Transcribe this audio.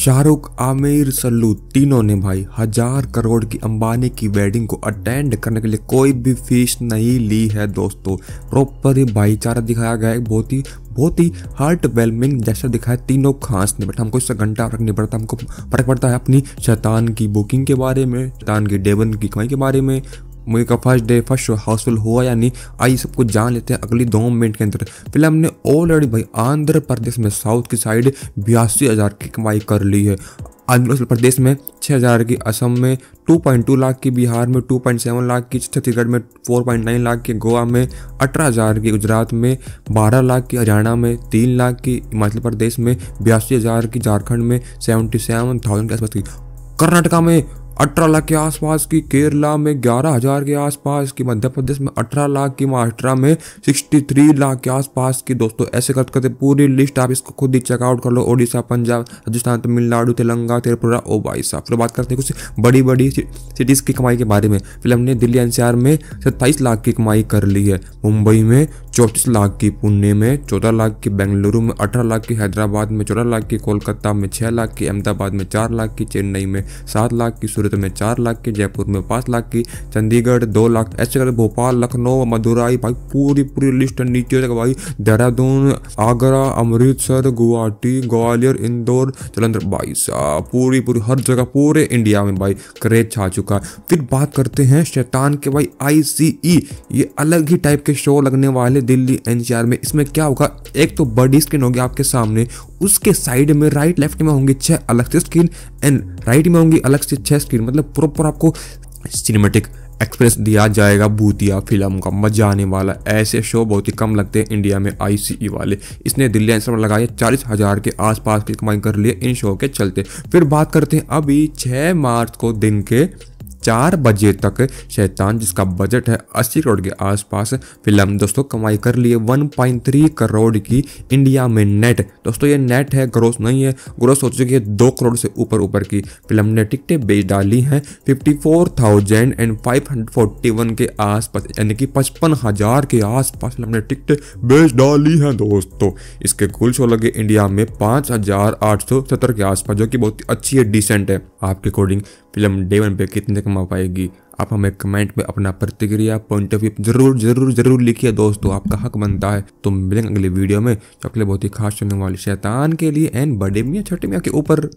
शाहरुख आमिर सल्लू तीनों ने भाई हजार करोड़ की अंबानी की वेडिंग को अटेंड करने के लिए कोई भी फीस नहीं ली है दोस्तों प्रॉपर ही भाईचारा दिखाया गया है बहुत ही बहुत ही हार्ट वेलमिंग जैसा दिखाया तीनों खास नहीं बैठा हमको इससे घंटा फर्क नहीं पड़ता हमको फर्क पड़ता है अपनी शैतान की बुकिंग के बारे में शैतान की डेवन की कमाई के बारे में मूवी का first day first show housefull हुआ या नहीं आइए कुछ जान लेते हैं अगली दो मिनट के अंदर फिल्म ने ऑलरेडी भाई आंध्र प्रदेश में साउथ की साइड बयासी हज़ार की कमाई कर ली है अरुणाचल प्रदेश में 6000 की असम में 2.2 लाख की बिहार में 2.7 लाख की छत्तीसगढ़ में 4.9 लाख की गोवा में 18000 की गुजरात में 12 लाख की हरियाणा में 3 लाख की हिमाचल प्रदेश में बयासी हज़ार की झारखंड में 77,000 के आसपास की कर्नाटका में अठारह लाख के आसपास की केरला में ग्यारह हजार के आसपास की मध्य प्रदेश में अठारह लाख की महाराष्ट्र में सिक्सटी थ्री लाख के आसपास की दोस्तों ऐसे करते करते पूरी लिस्ट आप इसको खुद ही चेकआउट कर लो ओडिशा पंजाब राजस्थान तमिलनाडु तेलंगा त्रिपुरा ओ बाईसा फिर बात करते हैं कुछ बड़ी बड़ी सिटीज़ की कमाई के बारे में फिर हमने दिल्ली एनसीआर में सत्ताईस लाख की कमाई कर ली है मुंबई में चौंतीस लाख की पुणे में चौदह लाख की बेंगलुरु में अठारह लाख की हैदराबाद में चौदह लाख की कोलकाता में छः लाख की अहमदाबाद में चार लाख की चेन्नई में सात लाख की सूरत में चार लाख की जयपुर में पाँच लाख की चंडीगढ़ दो लाख ऐसे करके भोपाल लखनऊ मदुराई भाई पूरी पूरी लिस्ट नीचे तक भाई देहरादून आगरा अमृतसर गुवाहाटी ग्वालियर इंदौर जलंधर भाई पूरी पूरी हर जगह पूरे इंडिया में भाई क्रेज छा चुका है फिर बात करते हैं शैतान के भाई आईसीई e, ये अलग ही टाइप के शो लगने वाले दिल्ली एनसीआर में इसमें क्या होगा एक तो बड़ी स्क्रीन होगी आपके सामने उसके साइड में राइट लेफ्ट में होंगी छह अलग से स्क्रीन एंड राइट में होंगी अलग से छह स्क्रीन मतलब प्रॉपर आपको सिनेमेटिक एक्सप्रेस दिया जाएगा भूतिया फिल्म का मजा आने वाला ऐसे शो बहुत ही कम लगते हैं इंडिया में आईसीई वाले इसने दिल्ली एंसर लगाया चालीस हजार के आसपास की कमाई कर लिए इन शो के चलते फिर बात करते हैं अभी 6 मार्च को दिन के चार बजे तक शैतान जिसका बजट है अस्सी करोड़ के आसपास फिल्म दोस्तों कमाई कर लिए 1.3 करोड़ की इंडिया में नेट दोस्तों ये नेट है ग्रोस नहीं है ग्रोस हो चुकी है दो करोड़ से ऊपर ऊपर की फिल्म ने टिकटें बेच डाली हैं फिफ्टी एंड वन के आसपास यानी कि पचपन हजार के आसपास फिल्म ने टिकटें बेच डाली हैं दोस्तों इसके कुल शो लगे इंडिया में पाँच के आसपास जो कि बहुत अच्छी है डिसेंट है आपके अकॉर्डिंग फिल्म डे वन पे कितने कमा पाएगी आप हमें कमेंट में अपना प्रतिक्रिया पॉइंट ऑफ व्यू जरूर जरूर जरूर लिखिए दोस्तों आपका हक बनता है तो मिलेंगे अगले वीडियो में चॉकलेट बहुत ही खास होने वाली शैतान के लिए एंड बड़े मियाँ या छोटे में ऊपर